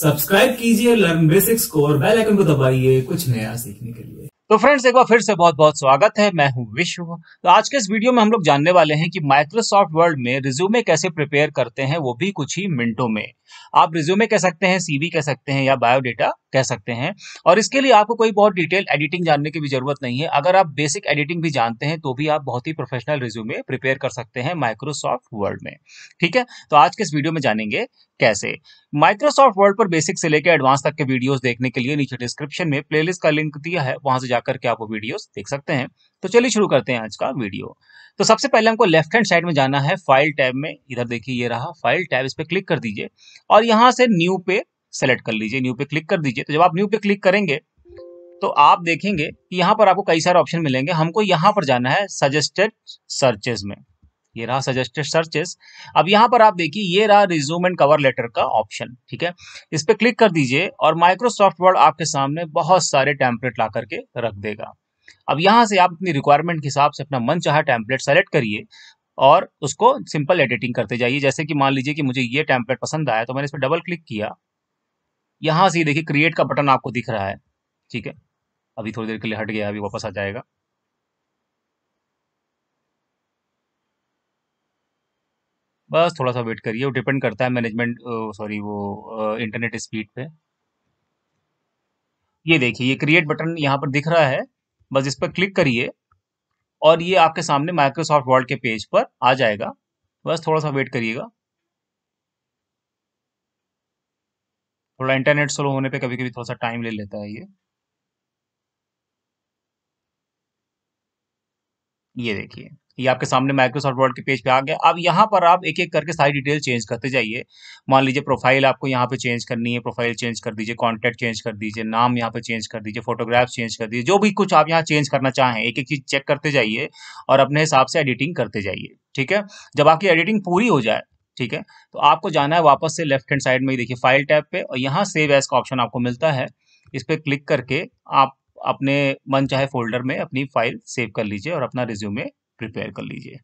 Subscribe कीजिए learn basics को और बेल आइकन को दबाइए कुछ नया सीखने के लिए तो फ्रेंड्स एक बार फिर से बहुत बहुत स्वागत है मैं हूं विश्व तो आज के इस वीडियो में हम लोग जानने वाले हैं कि माइक्रोसॉफ्ट वर्ल्ड में रिज्यूमे कैसे प्रिपेयर करते हैं वो भी कुछ ही मिनटों में आप रिज्यूमे कह सकते हैं सीवी कह सकते हैं या बायोडेटा कह सकते हैं और इसके लिए आपको कोई बहुत डिटेल एडिटिंग जानने की भी जरूरत नहीं है अगर आप बेसिक एडिटिंग भी जानते हैं तो भी आप बहुत ही प्रोफेशनल रिज्यूमे प्रिपेयर कर सकते हैं माइक्रोसॉफ्ट वर्ल्ड में ठीक है तो आज के इस वीडियो में जानेंगे कैसे माइक्रोसॉफ्ट वर्ल्ड पर बेसिक से लेकर एडवांस तक के वीडियोज देखने के लिए नीचे डिस्क्रिप्शन में प्लेलिस्ट का लिंक दिया है वहां से जाकर के आप वो वीडियोस देख सकते हैं तो चलिए शुरू करते हैं आज का वीडियो तो सबसे पहले हमको लेफ्ट हैंड साइड में जाना है फाइल टैब में इधर देखिए ये रहा फाइल टैब इस पर क्लिक कर दीजिए और यहाँ से न्यू पे सेलेक्ट कर लीजिए न्यू पे क्लिक कर दीजिए तो जब आप न्यू पे क्लिक करेंगे तो आप देखेंगे कि यहाँ पर आपको कई सारे ऑप्शन मिलेंगे हमको यहाँ पर जाना है सजेस्टेड सर्चेज में ये रहा सजेस्टेड सर्चेस अब यहाँ पर आप देखिए ये रहा रिज्यूम एंड कवर लेटर का ऑप्शन ठीक है इस पर क्लिक कर दीजिए और माइक्रोसॉफ्ट वर्ड आपके सामने बहुत सारे टैंपलेट ला करके रख देगा अब यहाँ से आप अपनी रिक्वायरमेंट के हिसाब से अपना मन चाह टैंपलेट सेलेक्ट करिए और उसको सिंपल एडिटिंग करते जाइए जैसे कि मान लीजिए कि मुझे ये टैंपलेट पसंद आया तो मैंने इस पर डबल क्लिक किया यहाँ से देखिए क्रिएट का बटन आपको दिख रहा है ठीक है अभी थोड़ी देर के लिए हट गया अभी वापस आ जाएगा बस थोड़ा-सा वेट करिए, वो डिपेंड करता है मैनेजमेंट सॉरी वो इंटरनेट स्पीड पे। ये देखिए, ये क्रिएट बटन यहाँ पर दिख रहा है, बस इस पर क्लिक करिए और ये आपके सामने माइक्रोसॉफ्ट वर्ल्ड के पेज पर आ जाएगा। बस थोड़ा-सा वेट करिएगा। थोड़ा इंटरनेट स्लो होने पे कभी-कभी थोड़ा-सा टाइम ले लेता है ये। ये देखिए ये आपके सामने माइक्रोसॉफ्ट वर्ड के पेज पे आ गया अब यहाँ पर आप एक एक करके सारी डिटेल चेंज करते जाइए मान लीजिए प्रोफाइल आपको यहाँ पे चेंज करनी है प्रोफाइल चेंज कर दीजिए कॉन्टैक्ट चेंज कर दीजिए नाम यहाँ पे चेंज कर दीजिए फोटोग्राफ चेंज कर दीजिए जो भी कुछ आप यहाँ चेंज करना चाहें एक एक चीज़ चेक करते जाइए और अपने हिसाब से एडिटिंग करते जाइए ठीक है जब आपकी एडिटिंग पूरी हो जाए ठीक है तो आपको जाना है वापस से लेफ्ट हैंड साइड में देखिए फाइल टैप पे और यहाँ सेव एज का ऑप्शन आपको मिलता है इस पर क्लिक करके आप अपने मन चाहे फोल्डर में अपनी फाइल सेव कर लीजिए और अपना रिज्यूमे प्रिपेयर कर लीजिए